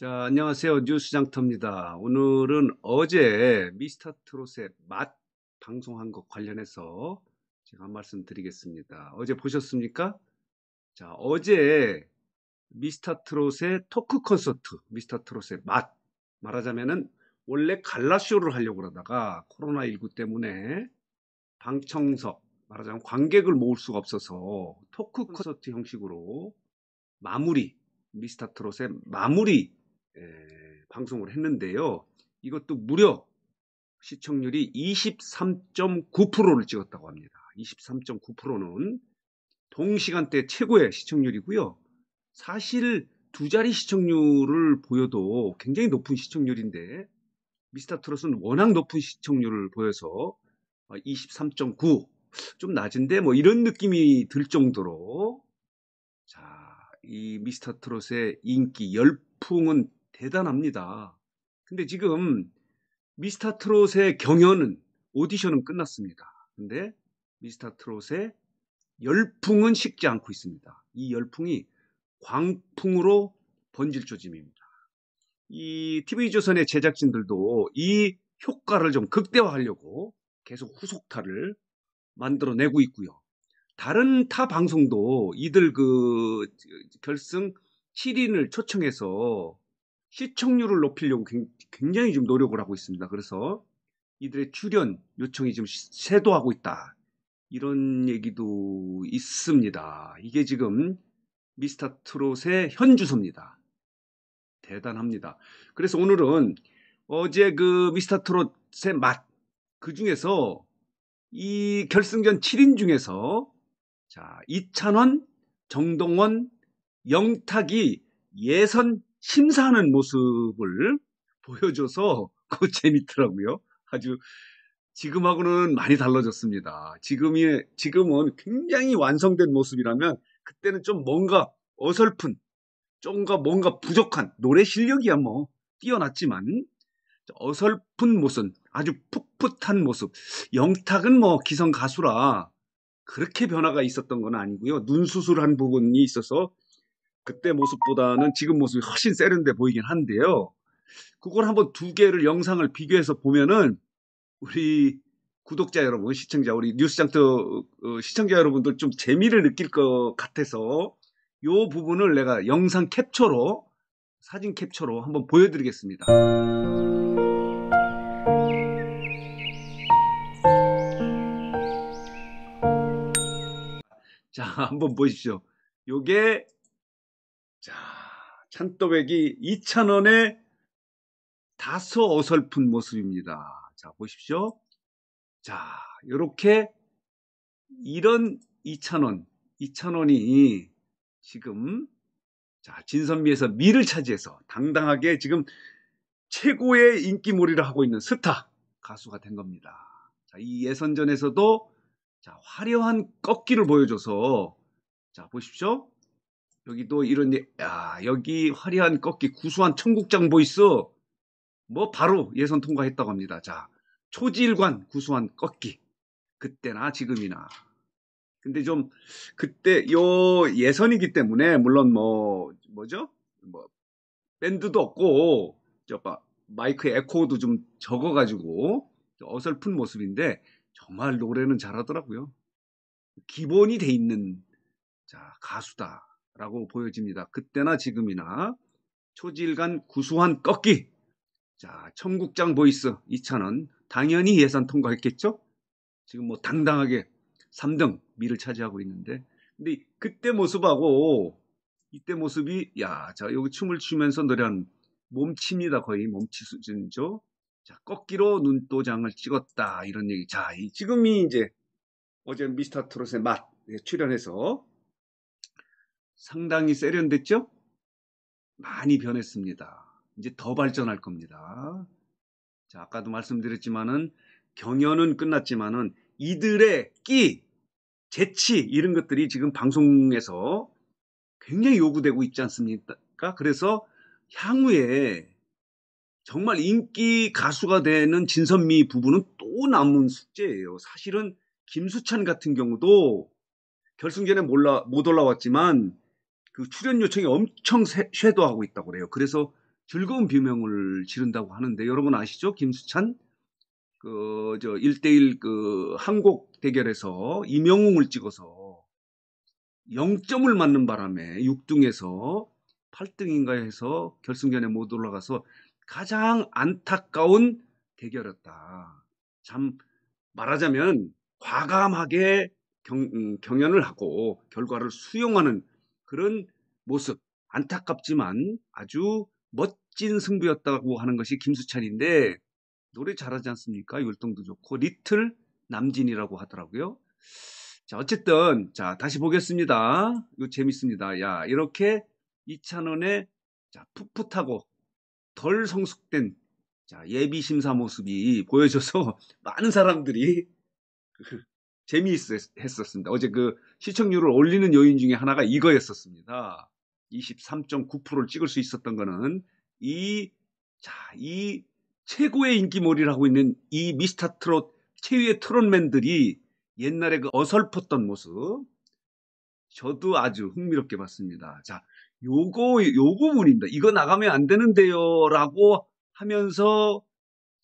자, 안녕하세요. 뉴스장터입니다. 오늘은 어제 미스터 트롯의 맛 방송한 것 관련해서 제가 한 말씀 드리겠습니다. 어제 보셨습니까? 자, 어제 미스터 트롯의 토크 콘서트, 미스터 트롯의 맛. 말하자면은 원래 갈라쇼를 하려고 그러다가 코로나19 때문에 방청석, 말하자면 관객을 모을 수가 없어서 토크 음. 콘서트 형식으로 마무리, 미스터 트롯의 마무리 에, 예, 방송을 했는데요. 이것도 무려 시청률이 23.9%를 찍었다고 합니다. 23.9%는 동시간대 최고의 시청률이고요. 사실 두 자리 시청률을 보여도 굉장히 높은 시청률인데 미스터 트롯은 워낙 높은 시청률을 보여서 23.9, 아, 좀 낮은데 뭐 이런 느낌이 들 정도로 자, 이 미스터 트롯의 인기 열풍은 대단합니다. 근데 지금 미스터 트롯의 경연은 오디션은 끝났습니다. 근데 미스터 트롯의 열풍은 식지 않고 있습니다. 이 열풍이 광풍으로 번질 조짐입니다. 이 TV조선의 제작진들도 이 효과를 좀 극대화하려고 계속 후속타를 만들어내고 있고요. 다른 타 방송도 이들 그 결승 7인을 초청해서 시청률을 높이려고 굉장히 좀 노력을 하고 있습니다. 그래서 이들의 출연 요청이 지금 쇄도하고 있다. 이런 얘기도 있습니다. 이게 지금 미스터 트롯의 현 주소입니다. 대단합니다. 그래서 오늘은 어제 그 미스터 트롯의 맛, 그 중에서 이 결승전 7인 중에서 자, 이찬원, 정동원, 영탁이 예선 심사하는 모습을 보여줘서 그거 재밌더라고요. 아주 지금하고는 많이 달라졌습니다. 지금이, 지금은 굉장히 완성된 모습이라면 그때는 좀 뭔가 어설픈, 좀가 뭔가 부족한 노래 실력이야 뭐 뛰어났지만 어설픈 모습, 아주 풋풋한 모습. 영탁은 뭐 기성 가수라 그렇게 변화가 있었던 건 아니고요. 눈 수술한 부분이 있어서 그때 모습보다는 지금 모습이 훨씬 세련돼 보이긴 한데요. 그걸 한번 두 개를 영상을 비교해서 보면은 우리 구독자 여러분, 시청자, 우리 뉴스장터 어, 시청자 여러분들 좀 재미를 느낄 것 같아서 이 부분을 내가 영상 캡처로 사진 캡처로 한번 보여드리겠습니다. 자, 한번 보십시오. 요게 자, 찬또백이 2,000원에 다소 어설픈 모습입니다. 자, 보십시오. 자, 이렇게 이런 2,000원, 2,000원이 지금 자, 진선미에서 미를 차지해서 당당하게 지금 최고의 인기몰이를 하고 있는 스타 가수가 된 겁니다. 자, 이 예선전에서도 자, 화려한 꺾기를 보여줘서 자, 보십시오. 여기도 이런 야 여기 화려한 꺾기 구수한 청국장 보이스뭐 바로 예선 통과했다고 합니다. 자 초지일관 구수한 꺾기 그때나 지금이나 근데 좀 그때 요 예선이기 때문에 물론 뭐 뭐죠 뭐 밴드도 없고 저 마이크 에코도 좀 적어가지고 어설픈 모습인데 정말 노래는 잘하더라고요. 기본이 돼 있는 자 가수다. 라고 보여집니다. 그때나 지금이나 초질간 구수한 꺾기. 자, 청국장 보이스 이차는 당연히 예산 통과했겠죠? 지금 뭐 당당하게 3등 미를 차지하고 있는데 근데 그때 모습하고 이때 모습이 야, 자, 여기 춤을 추면서 노래한 몸치입니다. 거의 몸치 수준이죠. 자, 꺾기로 눈도장을 찍었다. 이런 얘기. 자, 이, 지금이 이제 어제 미스터 트롯의 맛 출연해서 상당히 세련됐죠? 많이 변했습니다. 이제 더 발전할 겁니다. 자, 아까도 말씀드렸지만은 경연은 끝났지만은 이들의 끼, 재치 이런 것들이 지금 방송에서 굉장히 요구되고 있지 않습니까? 그래서 향후에 정말 인기 가수가 되는 진선미 부부는 또 남은 숙제예요. 사실은 김수찬 같은 경우도 결승전에 몰라, 못 올라왔지만 그 출연 요청이 엄청 쇄도하고 있다고 그래요. 그래서 즐거운 비명을 지른다고 하는데 여러분 아시죠? 김수찬 그저 1대1 그한국 대결에서 이명웅을 찍어서 0점을 맞는 바람에 6등에서 8등인가 해서 결승전에 못 올라가서 가장 안타까운 대결이었다. 참 말하자면 과감하게 경, 음, 연을 하고 결과를 수용하는 그런 모습 안타깝지만 아주 멋진 승부였다고 하는 것이 김수찬인데 노래 잘하지 않습니까? 율동도 좋고 리틀 남진이라고 하더라고요. 자 어쨌든 자 다시 보겠습니다. 이거 재밌습니다. 야 이렇게 이찬원의 자, 풋풋하고 덜 성숙된 자, 예비 심사 모습이 보여져서 많은 사람들이 재미있었습니다. 어제 그 시청률을 올리는 요인 중에 하나가 이거였었습니다. 23.9%를 찍을 수 있었던 거는 이, 자, 이 최고의 인기몰이를 하고 있는 이 미스터 트롯 최후의 트롯맨들이 옛날에 그 어설펐던 모습, 저도 아주 흥미롭게 봤습니다. 자, 요거, 요 부분입니다. 이거 나가면 안 되는데요. 라고 하면서,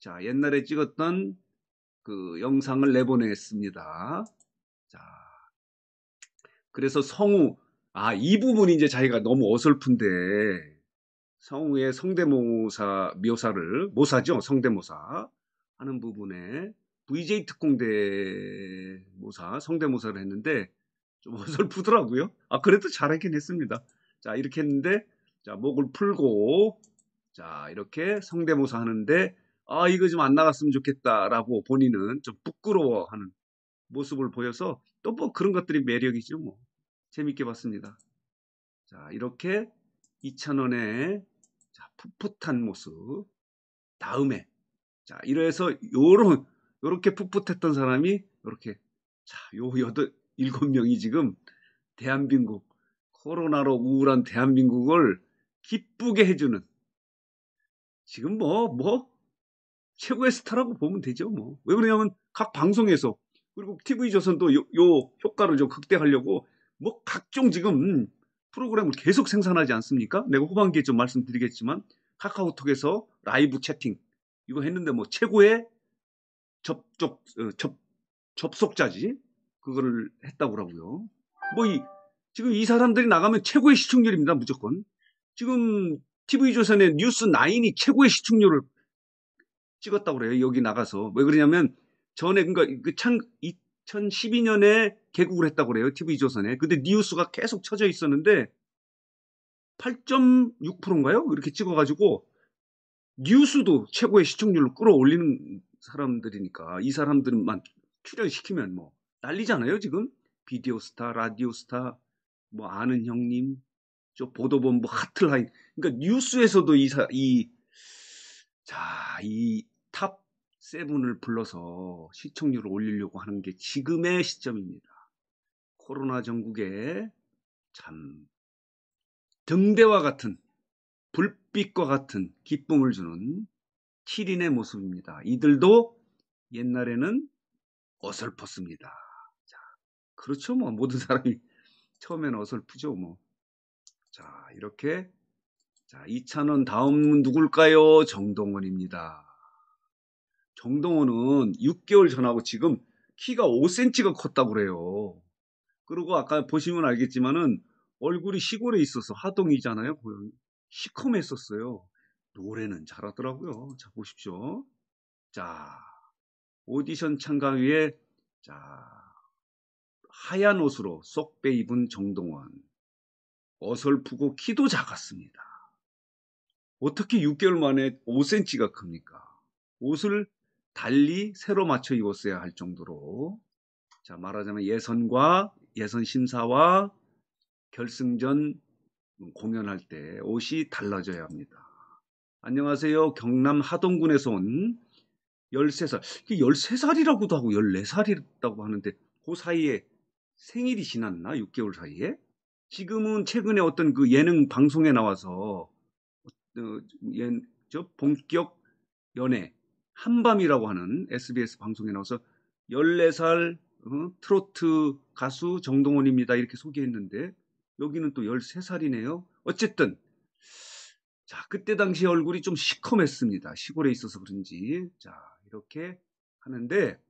자, 옛날에 찍었던 그 영상을 내보냈습니다. 자, 그래서 성우 아이 부분이 이제 자기가 너무 어설픈데 성우의 성대모사 묘사를 모사죠 성대모사 하는 부분에 VJ 특공대 모사 성대모사를 했는데 좀 어설프더라고요. 아 그래도 잘하긴 했습니다. 자 이렇게 했는데 자 목을 풀고 자 이렇게 성대모사 하는데 아, 이거 좀 안 나갔으면 좋겠다라고 본인은 좀 부끄러워하는 모습을 보여서 또 뭐 그런 것들이 매력이죠. 뭐. 재밌게 봤습니다. 자, 이렇게 2,000원의 풋풋한 모습. 다음에. 자, 이래서 요런, 요렇게 풋풋했던 사람이 요렇게. 자, 요 여덟, 일곱 명이 지금 대한민국, 코로나로 우울한 대한민국을 기쁘게 해주는 지금 뭐, 뭐, 최고의 스타라고 보면 되죠. 뭐. 왜 그러냐면 각 방송에서 그리고 TV조선도 요, 요 효과를 좀 극대하려고 뭐 각종 지금 프로그램을 계속 생산하지 않습니까? 내가 후반기에 좀 말씀드리겠지만 카카오톡에서 라이브 채팅 이거 했는데 뭐 최고의 접촉 어, 접 접속자지 그거를 했다고 그러고요. 뭐 이 지금 이 사람들이 나가면 최고의 시청률입니다 무조건. 지금 TV조선의 뉴스 9이 최고의 시청률을 찍었다고 그래요. 여기 나가서. 왜 그러냐면 전에 그러니까 그 창 2012년에 개국을 했다고 그래요. TV조선에. 근데 뉴스가 계속 쳐져 있었는데 8.6%인가요? 이렇게 찍어가지고 뉴스도 최고의 시청률로 끌어올리는 사람들이니까 이 사람들만 출연시키면 뭐 난리잖아요 지금 비디오스타 라디오스타 뭐 아는 형님 저 보도본부 하트라인 그러니까 뉴스에서도 이, 사, 이 자, 이 탑 세븐을 불러서 시청률을 올리려고 하는 게 지금의 시점입니다. 코로나 전국에 참 등대와 같은 불빛과 같은 기쁨을 주는 7인의 모습입니다. 이들도 옛날에는 어설펐습니다. 자, 그렇죠. 뭐, 모든 사람이 처음에는 어설프죠. 뭐. 자, 이렇게 자, 2차는 다음은 누굴까요? 정동원입니다. 정동원은 6개월 전하고 지금 키가 5cm가 컸다고 그래요. 그리고 아까 보시면 알겠지만은 얼굴이 시골에 있어서 하동이잖아요. 시커맸었어요. 노래는 잘하더라고요. 자, 보십시오. 자, 오디션 참가 위에 자, 하얀 옷으로 쏙 빼입은 정동원. 어설프고 키도 작았습니다. 어떻게 6개월 만에 5cm가 큽니까? 옷을 달리 새로 맞춰 입었어야 할 정도로 자 말하자면 예선과 예선 심사와 결승전 공연할 때 옷이 달라져야 합니다. 안녕하세요. 경남 하동군에서 온 13살. 13살이라고도 하고 14살이라고 하는데 그 사이에 생일이 지났나? 6개월 사이에? 지금은 최근에 어떤 그 예능 방송에 나와서 어, 예, 저 본격 연애 한밤이라고 하는 SBS 방송에 나와서 14살 어, 트로트 가수 정동원입니다. 이렇게 소개했는데 여기는 또 13살이네요. 어쨌든 자, 그때 당시 얼굴이 좀 시커맸습니다. 시골에 있어서 그런지. 자, 이렇게 하는데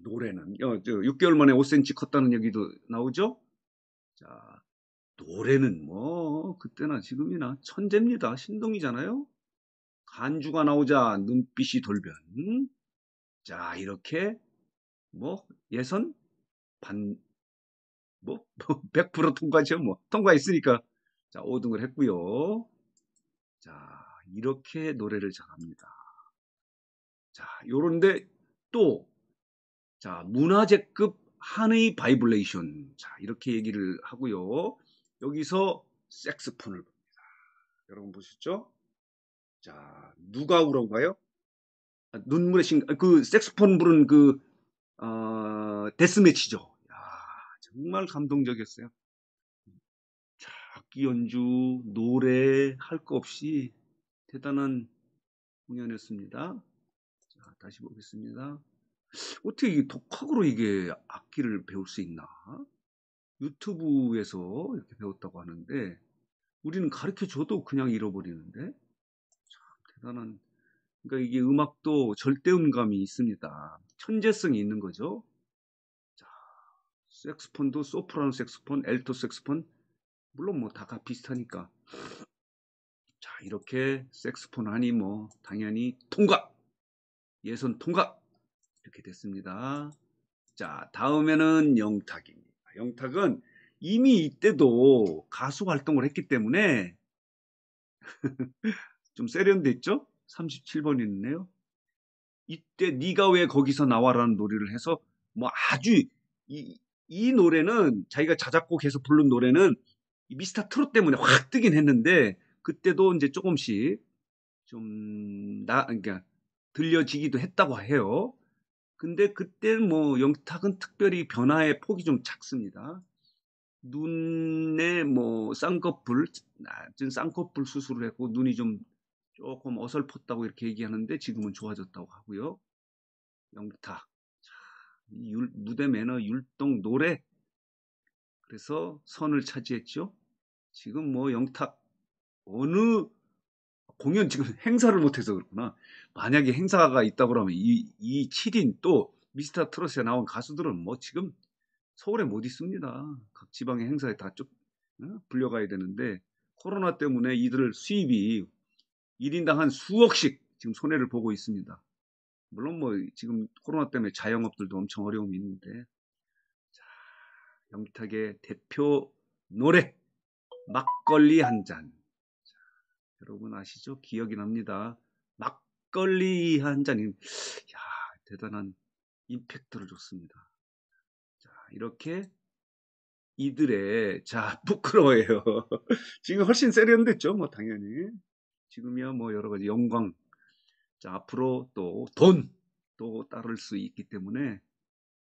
노래는 6개월 어, 만에 5cm 컸다는 얘기도 나오죠. 자, 노래는 뭐 그때나 지금이나 천재입니다. 신동이잖아요. 간주가 나오자 눈빛이 돌변. 자 이렇게 뭐 예선 반 뭐 100% 통과죠. 뭐 통과했으니까 자 5등을 했고요. 자 이렇게 노래를 잘합니다. 자 요런데 또 자 문화재급 한의 바이블레이션 자 이렇게 얘기를 하고요. 여기서 색스폰을 봅니다. 여러분 보셨죠? 자, 누가 울었가요? 아, 눈물의 신가, 아, 그 색스폰 부른 그, 어, 데스매치죠. 야, 정말 감동적이었어요. 악기 연주, 노래 할 거 없이 대단한 공연이었습니다. 자, 다시 보겠습니다. 어떻게 독학으로 이게 악기를 배울 수 있나? 유튜브에서 이렇게 배웠다고 하는데 우리는 가르쳐 줘도 그냥 잃어버리는데 참 대단한 그러니까 이게 음악도 절대음감이 있습니다. 천재성이 있는 거죠. 자, 색스폰도 소프라노 색스폰, 엘토 색스폰 물론 뭐다 비슷하니까 자 이렇게 색스폰 하니 뭐 당연히 통과 예선 통과 이렇게 됐습니다. 자 다음에는 영탁입니다. 영탁은 이미 이때도 가수 활동을 했기 때문에 좀 세련됐죠? 37번이 있네요. 이때 네가 왜 거기서 나와라는 노래를 해서 뭐 아주 이, 이 노래는 자기가 자작곡해서 부른 노래는 미스터 트롯 때문에 확 뜨긴 했는데 그때도 이제 조금씩 좀 나 그러니까 들려지기도 했다고 해요. 근데 그때는 뭐 영탁은 특별히 변화의 폭이 좀 작습니다. 눈에 뭐 쌍꺼풀 낮은 쌍꺼풀 수술을 했고 눈이 좀 조금 어설펐다고 이렇게 얘기하는데 지금은 좋아졌다고 하고요. 영탁 율, 무대 매너 율동 노래 그래서 선을 차지했죠. 지금 뭐 영탁 어느 공연 지금 행사를 못해서 그렇구나. 만약에 행사가 있다 그러면 이, 이 7인 또 미스터 트롯에 나온 가수들은 뭐 지금 서울에 못 있습니다. 각 지방의 행사에 다쭉 어? 불려가야 되는데 코로나 때문에 이들 수입이 1인당 한 수억씩 지금 손해를 보고 있습니다. 물론 뭐 지금 코로나 때문에 자영업들도 엄청 어려움이 있는데 자, 영탁의 대표 노래 막걸리 한 잔. 여러분 아시죠? 기억이 납니다. 막걸리 한 잔이 야 대단한 임팩트를 줬습니다. 자 이렇게 이들의 자 부끄러워해요. 지금 훨씬 세련됐죠, 뭐 당연히 지금이야 뭐 여러 가지 영광. 자 앞으로 또 돈 또 따를 수 있기 때문에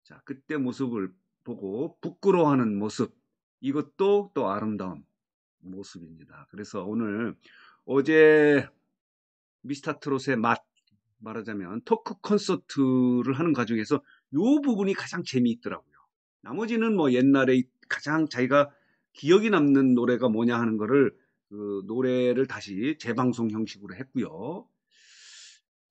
자 그때 모습을 보고 부끄러워하는 모습 이것도 또 아름다운 모습입니다. 그래서 오늘 어제 미스타트롯의 맛 말하자면 토크 콘서트를 하는 과정에서 요 부분이 가장 재미있더라고요. 나머지는 뭐 옛날에 가장 자기가 기억이 남는 노래가 뭐냐 하는 거를 그 노래를 다시 재방송 형식으로 했고요.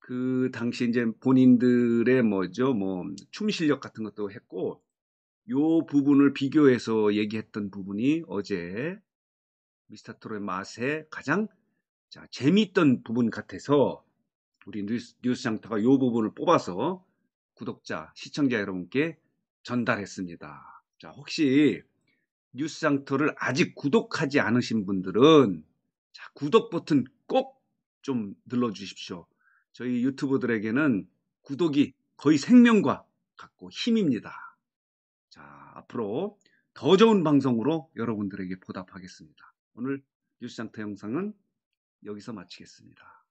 그 당시 이제 본인들의 뭐죠 뭐 춤 실력 같은 것도 했고 요 부분을 비교해서 얘기했던 부분이 어제 미스터트롯의 맛에 가장 자, 재미있던 부분 같아서 우리 뉴스, 뉴스 장터가 이 부분을 뽑아서 구독자, 시청자 여러분께 전달했습니다. 자, 혹시 뉴스 장터를 아직 구독하지 않으신 분들은 자, 구독 버튼 꼭 좀 눌러 주십시오. 저희 유튜버들에게는 구독이 거의 생명과 같고 힘입니다. 자, 앞으로 더 좋은 방송으로 여러분들에게 보답하겠습니다. 오늘 뉴스 장터 영상은 여기서 마치겠습니다.